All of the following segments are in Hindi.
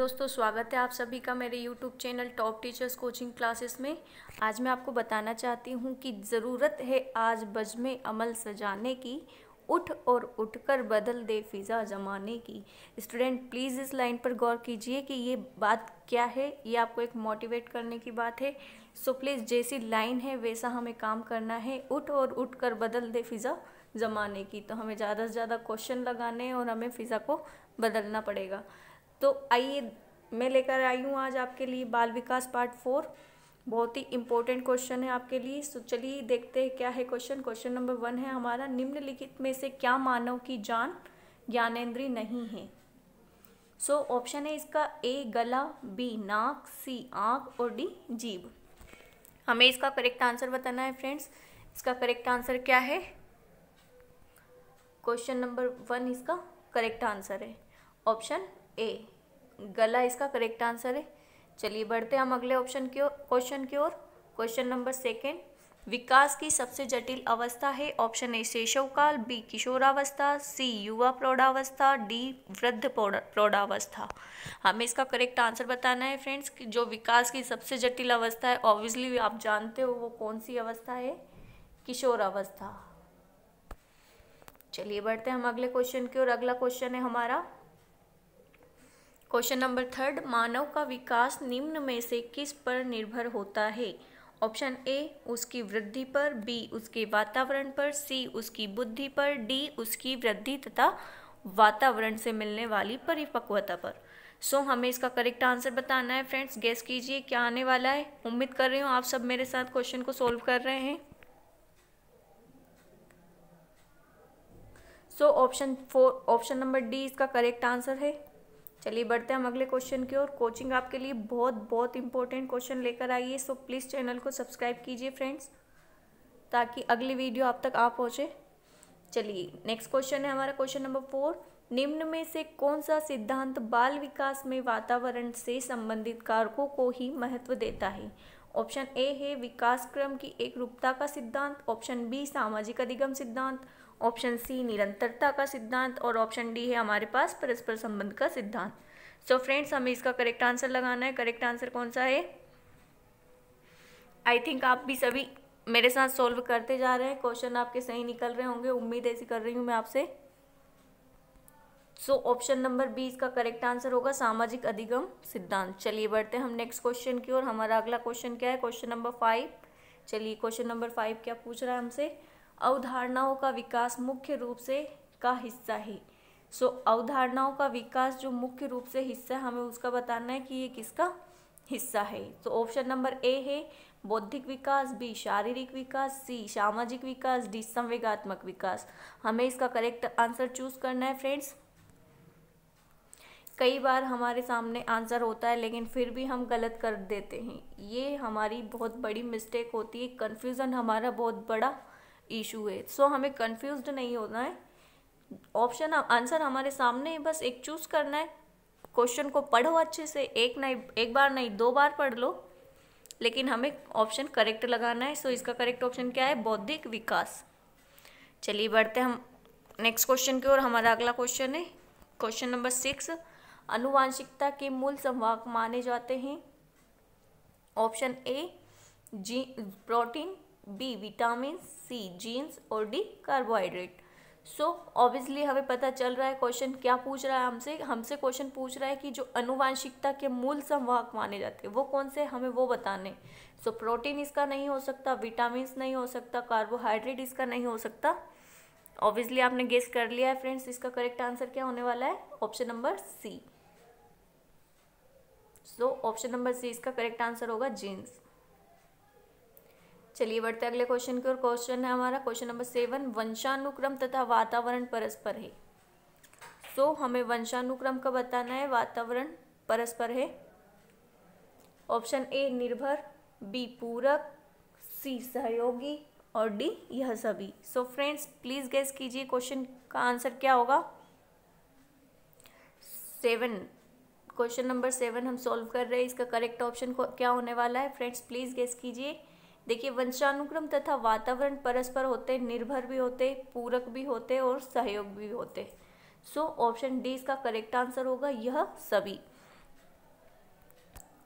दोस्तों स्वागत है आप सभी का मेरे YouTube channel top teachers coaching classes में आज मैं आपको बताना चाहती हूँ कि ज़रूरत है आज बज में अमल सजाने की उठ और उठकर बदल दे फ़िज़ा जमाने की स्टूडेंट प्लीज़ इस लाइन पर गौर कीजिए कि ये बात क्या है ये आपको एक मोटिवेट करने की बात है सो प्लीज़ जैसी लाइन है वैसा हमें काम करना है उठ और उठ कर बदल दे फ़िज़ा जमाने की तो हमें ज़्यादा से ज़्यादा क्वेश्चन लगाने और हमें फ़िज़ा को बदलना पड़ेगा तो आइए मैं लेकर आई हूँ आज आपके लिए बाल विकास पार्ट फोर बहुत ही इंपॉर्टेंट क्वेश्चन है आपके लिए तो चलिए देखते हैं क्या है क्वेश्चन क्वेश्चन नंबर वन है हमारा निम्नलिखित में से क्या मानव की जान ज्ञानेन्द्रीय नहीं है सो so, ऑप्शन है इसका ए गला बी नाक सी आँख और डी जीभ हमें इसका करेक्ट आंसर बताना है फ्रेंड्स इसका करेक्ट आंसर क्या है क्वेश्चन नंबर वन इसका करेक्ट आंसर है ऑप्शन ए गला इसका करेक्ट आंसर है चलिए बढ़ते हम अगले ऑप्शन की ओर क्वेश्चन की ओर क्वेश्चन नंबर सेकेंड विकास की सबसे जटिल अवस्था है ऑप्शन ए शेषवकाल बी किशोरावस्था सी युवा प्रौढ़ावस्था डी वृद्ध प्रौढ़ावस्था हमें इसका करेक्ट आंसर बताना है फ्रेंड्स कि जो विकास की सबसे जटिल अवस्था है ऑब्वियसली आप जानते हो वो कौन सी अवस्था है किशोरावस्था चलिए बढ़ते हैं हम अगले क्वेश्चन की ओर अगला क्वेश्चन है हमारा क्वेश्चन नंबर थर्ड मानव का विकास निम्न में से किस पर निर्भर होता है ऑप्शन ए उसकी वृद्धि पर बी उसके वातावरण पर सी उसकी बुद्धि पर डी उसकी वृद्धि तथा वातावरण से मिलने वाली परिपक्वता पर सो so, हमें इसका करेक्ट आंसर बताना है फ्रेंड्स गेस कीजिए क्या आने वाला है उम्मीद कर रही हूँ आप सब मेरे साथ क्वेश्चन को सोल्व कर रहे हैं so option four option number D इसका करेक्ट आंसर है चलिए बढ़ते हैं हम अगले क्वेश्चन की ओर कोचिंग आपके लिए बहुत बहुत इंपॉर्टेंट क्वेश्चन लेकर आई है सो प्लीज़ चैनल को सब्सक्राइब कीजिए फ्रेंड्स ताकि अगली वीडियो आप तक आ पहुँचे चलिए नेक्स्ट क्वेश्चन है हमारा क्वेश्चन नंबर फोर निम्न में से कौन सा सिद्धांत बाल विकास में वातावरण से संबंधित कारकों को ही महत्व देता है ऑप्शन ए है विकास क्रम की एक रूपता का सिद्धांत ऑप्शन बी सामाजिक अधिगम सिद्धांत ऑप्शन सी निरंतरता का सिद्धांत और ऑप्शन डी है हमारे पास परस्पर संबंध का सिद्धांत सो फ्रेंड्स हमें इसका करेक्ट आंसर लगाना है करेक्ट आंसर कौन सा है आई थिंक आप भी सभी मेरे साथ सॉल्व करते जा रहे हैं क्वेश्चन आपके सही निकल रहे होंगे उम्मीद ऐसी कर रही हूँ मैं आपसे सो ऑप्शन नंबर बी इसका करेक्ट आंसर होगा सामाजिक अधिगम सिद्धांत चलिए बढ़ते हैं हम नेक्स्ट क्वेश्चन की ओर हमारा अगला क्वेश्चन क्या है क्वेश्चन नंबर फाइव चलिए क्वेश्चन नंबर फाइव क्या पूछ रहा है हमसे अवधारणाओं का विकास मुख्य रूप से का हिस्सा है सो so, अवधारणाओं का विकास जो मुख्य रूप से हिस्सा है हमें उसका बताना है कि ये किसका हिस्सा है तो ऑप्शन नंबर ए है बौद्धिक विकास बी शारीरिक विकास सी सामाजिक विकास डी संवेगात्मक विकास हमें इसका करेक्ट आंसर चूज करना है फ्रेंड्स कई बार हमारे सामने आंसर होता है लेकिन फिर भी हम गलत कर देते हैं ये हमारी बहुत बड़ी मिस्टेक होती है कन्फ्यूज़न हमारा बहुत बड़ा इशू है सो so, हमें कन्फ्यूज नहीं होना है ऑप्शन आंसर हमारे सामने है बस एक चूज़ करना है क्वेश्चन को पढ़ो अच्छे से एक नहीं एक बार नहीं दो बार पढ़ लो लेकिन हमें ऑप्शन करेक्ट लगाना है सो so, इसका करेक्ट ऑप्शन क्या है बौद्धिक विकास चलिए बढ़ते हम नेक्स्ट क्वेश्चन की ओर हमारा अगला क्वेश्चन है क्वेश्चन नंबर सिक्स अनुवांशिकता के मूल संवाहक माने जाते हैं ऑप्शन ए जी protein B vitamin C genes और डी कार्बोहाइड्रेट सो ऑब्वियसली हमें पता चल रहा है क्वेश्चन क्या पूछ रहा है हमसे हमसे क्वेश्चन पूछ रहा है कि जो अनुवांशिकता के मूल संवाहक माने जाते हैं वो कौन से हमें वो बताने सो so, प्रोटीन इसका नहीं हो सकता विटामिन नहीं हो सकता कार्बोहाइड्रेट इसका नहीं हो सकता ऑब्वियसली आपने गेस कर लिया है फ्रेंड्स इसका करेक्ट आंसर क्या होने वाला है option number C so option number C इसका करेक्ट आंसर होगा जीन्स चलिए बढ़ते अगले क्वेश्चन की ओर क्वेश्चन है हमारा क्वेश्चन नंबर सेवन वंशानुक्रम तथा वातावरण परस्पर है सो so, हमें वंशानुक्रम का बताना है वातावरण परस्पर है ऑप्शन ए निर्भर बी पूरक सी सहयोगी और डी यह सभी सो फ्रेंड्स प्लीज़ गेस कीजिए क्वेश्चन का आंसर क्या होगा सेवन क्वेश्चन नंबर सेवन हम सॉल्व कर रहे हैं इसका करेक्ट ऑप्शन क्या होने वाला है फ्रेंड्स प्लीज़ गेस कीजिए देखिए वंशानुक्रम तथा वातावरण परस्पर होते निर्भर भी होते पूरक भी होते और सहयोग भी होते सो ऑप्शन डी इसका करेक्ट आंसर होगा यह सभी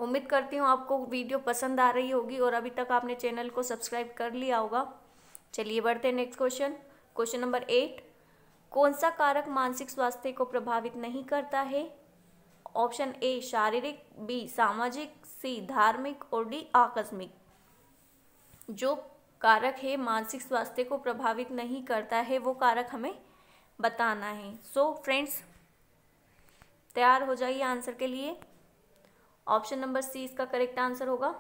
उम्मीद करती हूँ आपको वीडियो पसंद आ रही होगी और अभी तक आपने चैनल को सब्सक्राइब कर लिया होगा चलिए बढ़ते हैं next question question number eight कौन सा कारक मानसिक स्वास्थ्य को प्रभावित नहीं करता है ऑप्शन ए शारीरिक बी सामाजिक सी धार्मिक और डी आकस्मिक जो कारक है मानसिक स्वास्थ्य को प्रभावित नहीं करता है वो कारक हमें बताना है सो फ्रेंड्स तैयार हो जाइए आंसर के लिए ऑप्शन नंबर सी इसका करेक्ट आंसर होगा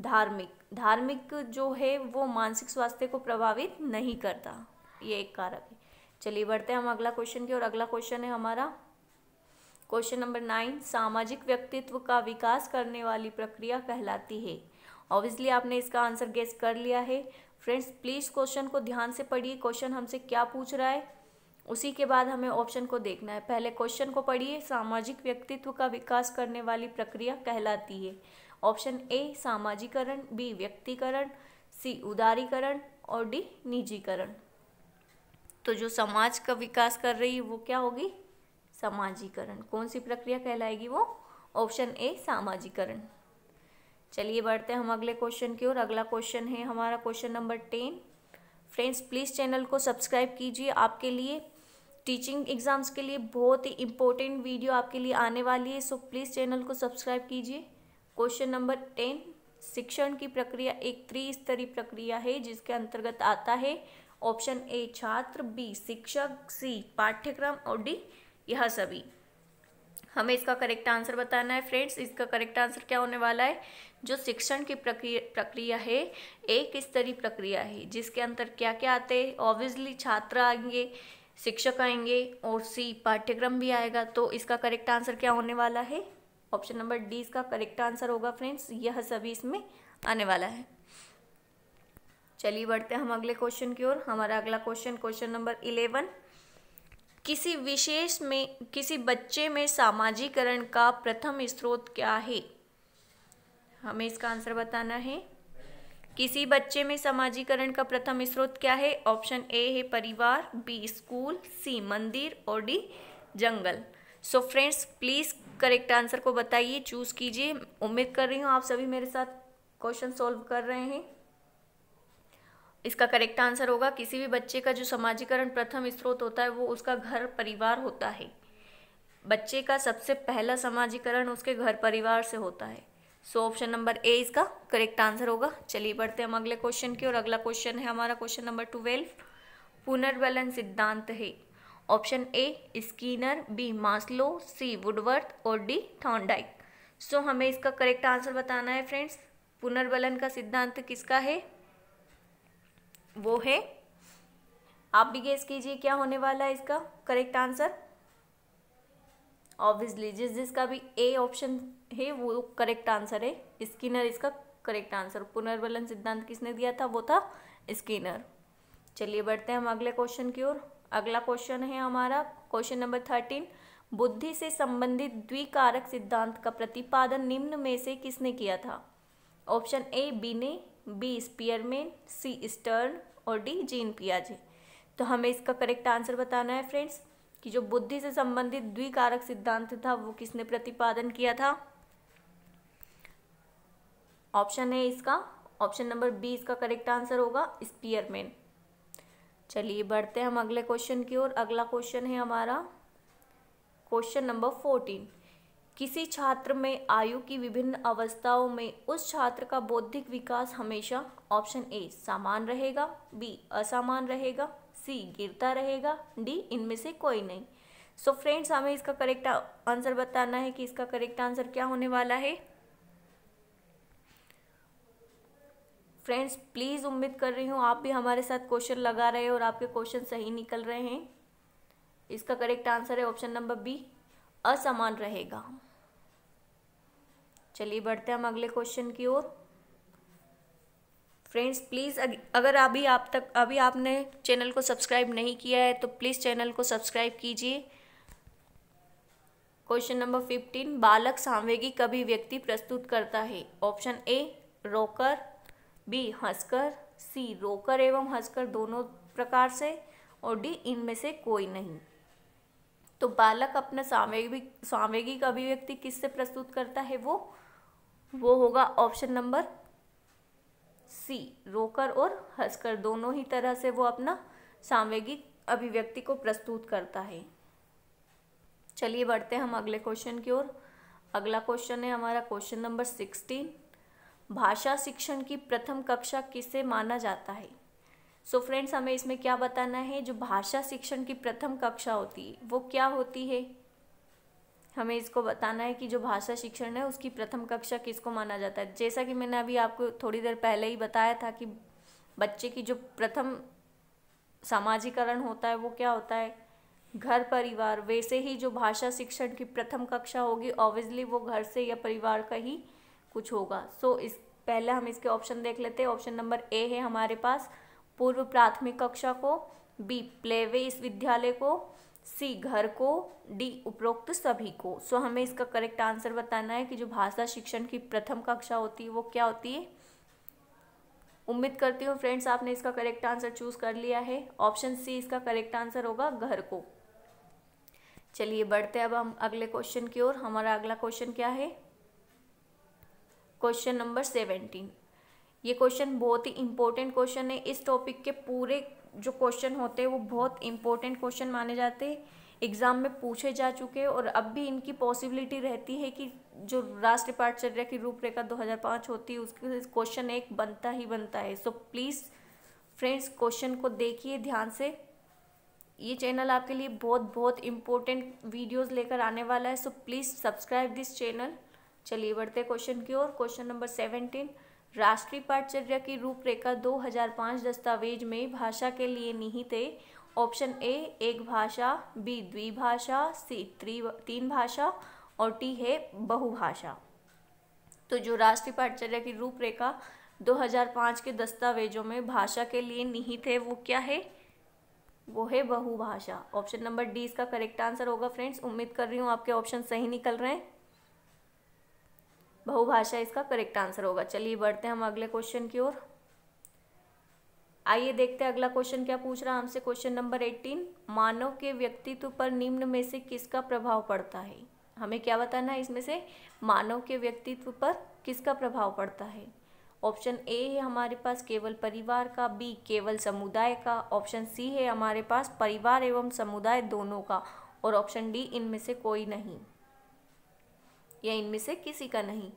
धार्मिक धार्मिक जो है वो मानसिक स्वास्थ्य को प्रभावित नहीं करता ये एक कारक है चलिए बढ़ते हैं हम अगला क्वेश्चन की और अगला क्वेश्चन है हमारा क्वेश्चन नंबर नाइन सामाजिक व्यक्तित्व का विकास करने वाली प्रक्रिया कहलाती है ऑब्वियसली आपने इसका आंसर गेस कर लिया है फ्रेंड्स प्लीज़ क्वेश्चन को ध्यान से पढ़िए क्वेश्चन हमसे क्या पूछ रहा है उसी के बाद हमें ऑप्शन को देखना है पहले क्वेश्चन को पढ़िए सामाजिक व्यक्तित्व का विकास करने वाली प्रक्रिया कहलाती है ऑप्शन ए सामाजिकरण बी व्यक्तिकरण सी उदारीकरण और डी निजीकरण तो जो समाज का विकास कर रही है वो क्या होगी सामाजिकरण कौन सी प्रक्रिया कहलाएगी वो ऑप्शन ए सामाजिकरण चलिए बढ़ते हैं हम अगले क्वेश्चन की ओर अगला क्वेश्चन है हमारा question number ten friends please channel को सब्सक्राइब कीजिए आपके लिए टीचिंग एग्ज़ाम्स के लिए बहुत ही इंपॉर्टेंट वीडियो आपके लिए आने वाली है सो प्लीज़ चैनल को सब्सक्राइब कीजिए क्वेश्चन नंबर टेन शिक्षण की प्रक्रिया एक त्रिस्तरीय प्रक्रिया है जिसके अंतर्गत आता है ऑप्शन ए छात्र बी शिक्षक सी पाठ्यक्रम और डी यह सभी हमें इसका करेक्ट आंसर बताना है फ्रेंड्स इसका करेक्ट आंसर क्या होने वाला है जो शिक्षण की प्रक्रिया प्रक्रिया है एक स्तरीय प्रक्रिया है जिसके अंतर क्या क्या आते हैं ऑब्वियसली छात्र आएंगे शिक्षक आएंगे और सी पाठ्यक्रम भी आएगा तो इसका करेक्ट आंसर क्या होने वाला है ऑप्शन नंबर डी इसका करेक्ट आंसर होगा फ्रेंड्स यह सभी इसमें आने वाला है चलिए बढ़ते हैं हम अगले क्वेश्चन की ओर हमारा अगला क्वेश्चन क्वेश्चन नंबर इलेवन किसी विशेष में किसी बच्चे में सामाजिकरण का प्रथम स्रोत क्या है हमें इसका आंसर बताना है किसी बच्चे में समाजीकरण का प्रथम स्रोत क्या है ऑप्शन ए है परिवार बी स्कूल सी मंदिर और डी जंगल so friends please correct answer को बताइए चूज़ कीजिए उम्मीद कर रही हूँ आप सभी मेरे साथ क्वेश्चन सॉल्व कर रहे हैं इसका करेक्ट आंसर होगा किसी भी बच्चे का जो समाजीकरण प्रथम स्रोत होता है वो उसका घर परिवार होता है बच्चे का सबसे पहला समाजीकरण उसके घर परिवार से होता है सो ऑप्शन नंबर ए इसका करेक्ट आंसर होगा चलिए बढ़ते हैं हम अगले क्वेश्चन की और अगला क्वेश्चन है हमारा क्वेश्चन नंबर ट्वेल्व पुनर्वलन सिद्धांत है option A Skinner B Maslow C Woodworth और डी थॉन्डाइक सो हमें इसका करेक्ट आंसर बताना है फ्रेंड्स पुनर्वलन का सिद्धांत किसका है वो है आप भी गेस कीजिए क्या होने वाला है इसका करेक्ट आंसर ऑब्वियसली जिस जिसका भी ए ऑप्शन है वो करेक्ट आंसर है स्किनर इसका करेक्ट आंसर पुनर्वलन सिद्धांत किसने दिया था वो था स्किनर चलिए बढ़ते हैं हम अगले क्वेश्चन की ओर अगला क्वेश्चन है हमारा क्वेश्चन नंबर थर्टीन बुद्धि से संबंधित द्विकारक सिद्धांत का प्रतिपादन निम्न में से किसने किया था option A Binet B Spearman C Stern और डी जीन पियाजे तो हमें इसका करेक्ट आंसर बताना है फ्रेंड्स कि जो बुद्धि से संबंधित द्विकारक सिद्धांत था वो किसने प्रतिपादन किया था ऑप्शन है इसका ऑप्शन नंबर बी इसका करेक्ट आंसर होगा स्पियरमैन चलिए बढ़ते हैं हम अगले क्वेश्चन की ओर अगला क्वेश्चन है हमारा क्वेश्चन नंबर फोर्टीन किसी छात्र में आयु की विभिन्न अवस्थाओं में उस छात्र का बौद्धिक विकास हमेशा ऑप्शन ए सामान रहेगा बी असामान रहेगा सी गिरता रहेगा डी इनमें से कोई नहीं सो so फ्रेंड्स हमें इसका करेक्ट आंसर बताना है कि इसका करेक्ट आंसर क्या होने वाला है फ्रेंड्स प्लीज़ उम्मीद कर रही हूँ आप भी हमारे साथ क्वेश्चन लगा रहे हैं और आपके क्वेश्चन सही निकल रहे हैं इसका करेक्ट आंसर है ऑप्शन नंबर बी असमान रहेगा चलिए बढ़ते हैं हम अगले क्वेश्चन की ओर फ्रेंड्स प्लीज़ अगर अभी आप तक अभी आपने चैनल को सब्सक्राइब नहीं किया है तो प्लीज़ चैनल को सब्सक्राइब कीजिए क्वेश्चन नंबर फिफ्टीन बालक सांवेगी कभी व्यक्ति प्रस्तुत करता है ऑप्शन ए रोकर बी हंसकर सी रोकर एवं हंसकर दोनों प्रकार से और डी इनमें से कोई नहीं तो बालक अपना सामवेगी सामवेगिक अभिव्यक्ति किससे प्रस्तुत करता है वो वो होगा ऑप्शन नंबर सी रोकर और हंसकर दोनों ही तरह से वो अपना सामवेगिक अभिव्यक्ति को प्रस्तुत करता है चलिए बढ़ते हैं हम अगले क्वेश्चन की ओर अगला क्वेश्चन है हमारा क्वेश्चन नंबर सिक्सटीन भाषा शिक्षण की प्रथम कक्षा किसे माना जाता है सो so फ्रेंड्स हमें इसमें क्या बताना है जो भाषा शिक्षण की प्रथम कक्षा होती है वो क्या होती है हमें इसको बताना है कि जो भाषा शिक्षण है उसकी प्रथम कक्षा किसको माना जाता है जैसा कि मैंने अभी आपको थोड़ी देर पहले ही बताया था कि बच्चे की जो प्रथम सामाजिकरण होता है वो क्या होता है घर परिवार वैसे ही जो भाषा शिक्षण की प्रथम कक्षा होगी ऑब्वियसली वो घर से या परिवार का ही कुछ होगा सो so, इस पहले हम इसके ऑप्शन देख लेते हैं ऑप्शन नंबर ए है हमारे पास पूर्व प्राथमिक कक्षा को बी प्लेवे इस विद्यालय को सी घर को डी उपरोक्त सभी को सो हमें इसका करेक्ट आंसर बताना है कि जो भाषा शिक्षण की प्रथम कक्षा होती है वो क्या होती है उम्मीद करती हूँ फ्रेंड्स आपने इसका करेक्ट आंसर चूज कर लिया है ऑप्शन सी इसका करेक्ट आंसर होगा घर को चलिए बढ़ते हैं अब हम अगले क्वेश्चन की ओर हमारा अगला क्वेश्चन क्या है क्वेश्चन नंबर सेवेंटीन ये क्वेश्चन बहुत ही इंपॉर्टेंट क्वेश्चन है इस टॉपिक के पूरे जो क्वेश्चन होते हैं वो बहुत इंपॉर्टेंट क्वेश्चन माने जाते हैं एग्ज़ाम में पूछे जा चुके हैं और अब भी इनकी पॉसिबिलिटी रहती है कि जो राष्ट्रीय पाठचर्या की रूपरेखा 2005 होती है उसके क्वेश्चन एक बनता ही बनता है सो प्लीज़ फ्रेंड्स क्वेश्चन को देखिए ध्यान से ये चैनल आपके लिए बहुत बहुत इम्पोर्टेंट वीडियोस लेकर आने वाला है so please subscribe this channel चलिए बढ़ते क्वेश्चन की ओर क्वेश्चन नंबर सेवेंटीन राष्ट्रीय पाठचर्या की रूपरेखा 2005 दस्तावेज में भाषा के लिए निहित है ऑप्शन ए एक भाषा बी द्विभाषा सी त्रि तीन भाषा और टी है बहुभाषा तो जो राष्ट्रीय पाठचर्या की रूपरेखा 2005 के दस्तावेजों में भाषा के लिए निहित है वो क्या है वो है बहुभाषा ऑप्शन नंबर डी इसका करेक्ट आंसर होगा फ्रेंड्स उम्मीद कर रही हूँ आपके ऑप्शन सही निकल रहे हैं बहुभाषा इसका करेक्ट आंसर होगा चलिए बढ़ते हैं हम अगले क्वेश्चन की ओर आइए देखते हैं अगला क्वेश्चन क्या पूछ रहा है हमसे क्वेश्चन नंबर एट्टीन मानव के व्यक्तित्व पर निम्न में से किसका प्रभाव पड़ता है हमें क्या बताना है इसमें से मानव के व्यक्तित्व पर किसका प्रभाव पड़ता है ऑप्शन ए है हमारे पास केवल परिवार का बी केवल समुदाय का ऑप्शन सी है हमारे पास परिवार एवं समुदाय दोनों का और ऑप्शन डी इनमें से कोई नहीं या इनमें से किसी का नहीं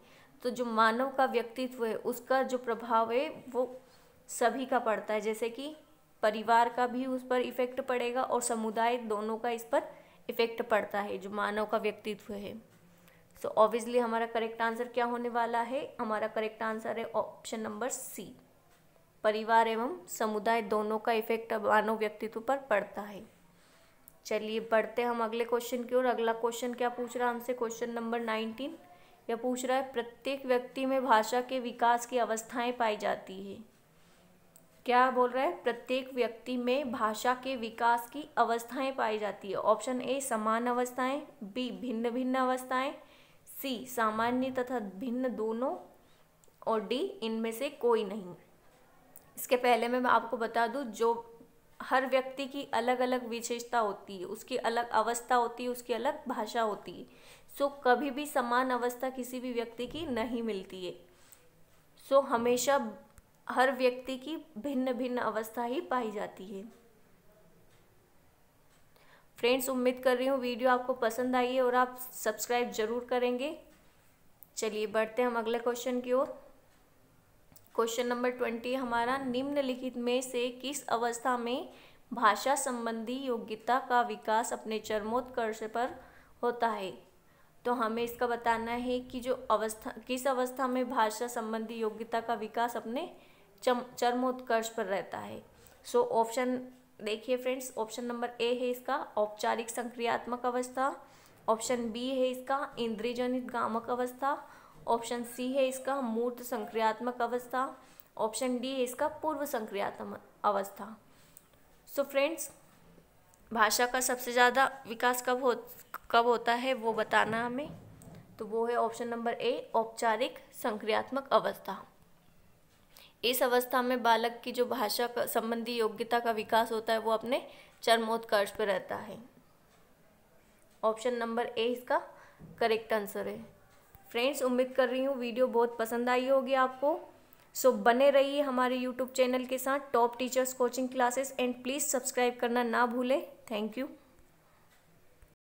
तो जो मानव का व्यक्तित्व है उसका जो प्रभाव है वो सभी का पड़ता है जैसे कि परिवार का भी उस पर इफ़ेक्ट पड़ेगा और समुदाय दोनों का इस पर इफ़ेक्ट पड़ता है जो मानव का व्यक्तित्व है सो so, ऑब्वियसली हमारा करेक्ट आंसर क्या होने वाला है हमारा करेक्ट आंसर है ऑप्शन नंबर सी परिवार एवं समुदाय दोनों का इफेक्ट मानव व्यक्तित्व पर पड़ता है चलिए बढ़ते हम अगले क्वेश्चन की ओर अगला क्वेश्चन क्या पूछ रहा है हमसे क्वेश्चन नंबर नाइनटीन यह पूछ रहा है प्रत्येक व्यक्ति में भाषा के विकास की अवस्थाएं पाई जाती है क्या बोल रहा है प्रत्येक व्यक्ति में भाषा के विकास की अवस्थाएं पाई जाती है ऑप्शन ए समान अवस्थाएं बी भिन्न भिन्न अवस्थाएं सी सामान्य तथा भिन्न दोनों और डी इनमें से कोई नहीं इसके पहले मैं आपको बता दूं जो हर व्यक्ति की अलग अलग विशेषता होती है उसकी अलग अवस्था होती है उसकी अलग भाषा होती है सो so, कभी भी समान अवस्था किसी भी व्यक्ति की नहीं मिलती है सो so, हमेशा हर व्यक्ति की भिन्न भिन्न अवस्था ही पाई जाती है फ्रेंड्स उम्मीद कर रही हूँ वीडियो आपको पसंद आई है और आप सब्सक्राइब जरूर करेंगे चलिए बढ़ते हैं हम अगले क्वेश्चन की ओर क्वेश्चन नंबर ट्वेंटी हमारा निम्नलिखित में से किस अवस्था में भाषा संबंधी योग्यता का विकास अपने चरमोत्कर्ष पर होता है तो हमें इसका बताना है कि जो अवस्था किस अवस्था में भाषा संबंधी योग्यता का विकास अपने चम चरमोत्कर्ष पर रहता है सो so, ऑप्शन देखिए फ्रेंड्स ऑप्शन नंबर ए है इसका औपचारिक संक्रियात्मक अवस्था ऑप्शन बी है इसका इंद्रियजनित गामक अवस्था ऑप्शन सी है इसका मूर्त संक्रियात्मक अवस्था ऑप्शन डी है इसका पूर्व संक्रियात्मक अवस्था सो so फ्रेंड्स भाषा का सबसे ज़्यादा विकास कब हो कब होता है वो बताना हमें तो वो है ऑप्शन नंबर ए औपचारिक संक्रियात्मक अवस्था इस अवस्था में बालक की जो भाषा संबंधी योग्यता का विकास होता है वो अपने चरमोत्कर्ष पर रहता है ऑप्शन नंबर ए इसका करेक्ट आंसर है फ्रेंड्स उम्मीद कर रही हूँ वीडियो बहुत पसंद आई होगी आपको सो so, बने रहिए हमारे यूट्यूब चैनल के साथ top teachers coaching classes and please subscribe करना ना भूलें थैंक यू